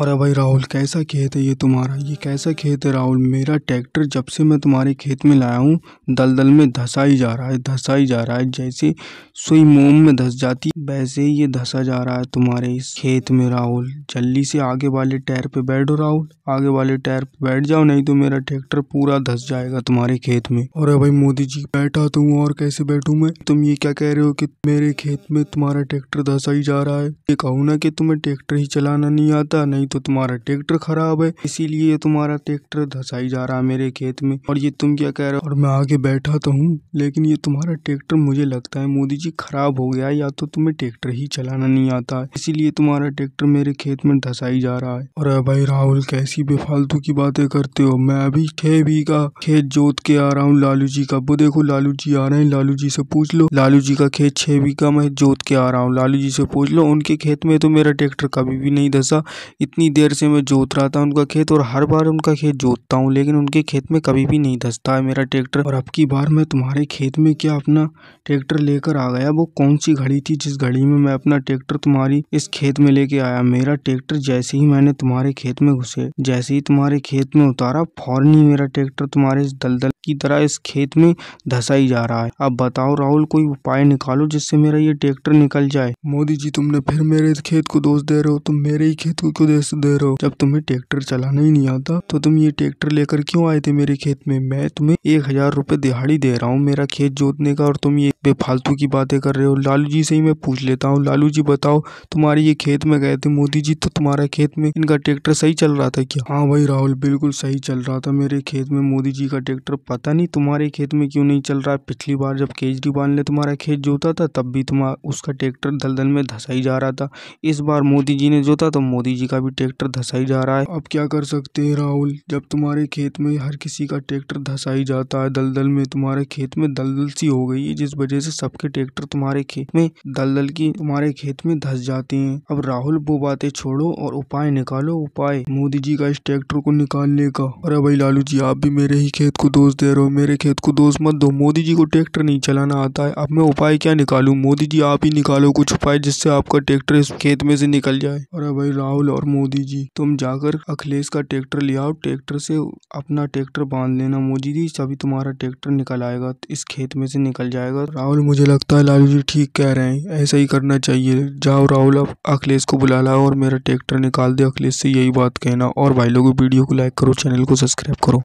और भाई राहुल कैसा खेत है ये तुम्हारा ये कैसा खेत है राहुल मेरा ट्रैक्टर जब से मैं तुम्हारे खेत में लाया हूँ दलदल में धसा ही जा रहा है धसा ही जा रहा है जैसे सुई मोम में धस जाती वैसे ही ये धसा जा रहा है तुम्हारे इस खेत में राहुल जल्दी से आगे वाले टायर पे बैठो राहुल आगे वाले टायर पे बैठ जाओ नहीं तो मेरा ट्रैक्टर पूरा धस जाएगा तुम्हारे खेत में और भाई मोदी जी बैठा तुम तो और कैसे बैठू मैं तुम ये क्या कह रहे हो कि मेरे खेत में तुम्हारा ट्रैक्टर धसा ही जा रहा है ये कहूँ ना कि तुम्हें ट्रैक्टर ही चलाना नहीं आता नहीं नहीं तो तुम्हारा ट्रैक्टर खराब है इसीलिए तुम्हारा ट्रैक्टर धसाई जा रहा है मेरे खेत में और ये तुम क्या कह रहे हो और मैं आगे बैठा तो हूँ लेकिन ये तुम्हारा ट्रैक्टर मुझे लगता है मोदी जी खराब हो गया या तो तुम्हें ट्रैक्टर ही चलाना नहीं आता इसीलिए तुम्हारा ट्रैक्टर मेरे खेत में धसाई जा रहा है और भाई राहुल कैसी बेफालतू की बातें करते हो मैं अभी छह बीघा खेत जोत के आ रहा हूँ लालू जी का वो देखो लालू जी आ रहे हैं लालू जी से पूछ लो लालू जी का खेत छह बीघा मैं जोत के आ रहा हूँ लालू जी से पूछ लो उनके खेत में तो मेरा ट्रैक्टर कभी भी नहीं धसा इतनी देर से मैं जोत रहा था उनका खेत और हर बार उनका खेत जोतता हूँ लेकिन उनके खेत में कभी भी नहीं धसता है मेरा ट्रैक्टर और अब की बार मैं तुम्हारे खेत में क्या अपना ट्रैक्टर लेकर आ गया वो कौन सी घड़ी थी जिस घड़ी में मैं अपना ट्रैक्टर तुम्हारी इस खेत में लेके आया मेरा ट्रैक्टर जैसे ही मैंने तुम्हारे खेत में घुसे जैसे ही तुम्हारे खेत में उतारा फौरन ही मेरा ट्रैक्टर तुम्हारे इस दलदल की तरह इस खेत में धसाई जा रहा है अब बताओ राहुल कोई उपाय निकालो जिससे मेरा ये ट्रैक्टर निकल जाए मोदी जी तुमने फिर मेरे खेत को दोष दे रहे हो तुम मेरे ही खेत को क्यों दोष दे रहे हो जब तुम्हें ट्रैक्टर चलाना ही नहीं आता तो तुम ये ट्रैक्टर लेकर क्यों आए थे मेरे खेत में मैं तुम्हें एक हजार रूपए दिहाड़ी दे रहा हूँ मेरा खेत जोतने का और तुम ये बेफालतू की बातें कर रहे हो लालू जी से ही मैं पूछ लेता हूँ लालू जी बताओ तुम्हारे ये खेत में गए थे मोदी जी तो तुम्हारा खेत में इनका ट्रैक्टर सही चल रहा था क्या हाँ भाई राहुल बिल्कुल सही चल रहा था मेरे खेत में मोदी जी का ट्रैक्टर पता नहीं तुम्हारे खेत में क्यों नहीं चल रहा है पिछली बार जब केजरीवाल ने तुम्हारा खेत जोता था तब भी तुम्हारा उसका ट्रैक्टर दलदल में धसाई जा रहा था इस बार मोदी जी ने जोता तो मोदी जी का भी ट्रैक्टर धसाई जा रहा है अब क्या कर सकते हैं राहुल जब तुम्हारे खेत में हर किसी का ट्रैक्टर धसाई जाता है दलदल में तुम्हारे खेत में दलदल सी हो गई है जिस वजह से सबके ट्रैक्टर तुम्हारे खेत में दलदल की तुम्हारे खेत में धस जाते हैं अब राहुल वो बातें छोड़ो और उपाय निकालो उपाय मोदी जी का इस ट्रैक्टर को निकालने का अरे भाई लालू जी आप भी मेरे ही खेत को दोष करते रहो मेरे खेत को दोष मत दो मोदी जी को ट्रैक्टर नहीं चलाना आता है अब मैं उपाय क्या निकालू मोदी जी आप ही निकालो कुछ उपाय जिससे आपका ट्रैक्टर इस खेत में से निकल जाए अरे भाई राहुल और मोदी जी तुम जाकर अखिलेश का ट्रैक्टर ले आओ ट्रैक्टर से अपना ट्रैक्टर बांध लेना मोदी जी सभी तुम्हारा ट्रैक्टर निकल आएगा इस खेत में से निकल जाएगा राहुल मुझे लगता है लालू जी ठीक कह रहे हैं ऐसा ही करना चाहिए जाओ राहुल अब अखिलेश को बुला लाओ और मेरा ट्रैक्टर निकाल दे अखिलेश से यही बात कहना और भाई लोगों वीडियो को लाइक करो चैनल को सब्सक्राइब करो